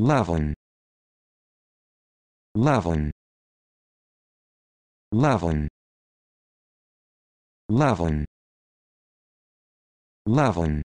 Lavon. Lavon. Lavon. Lavon. Lavon.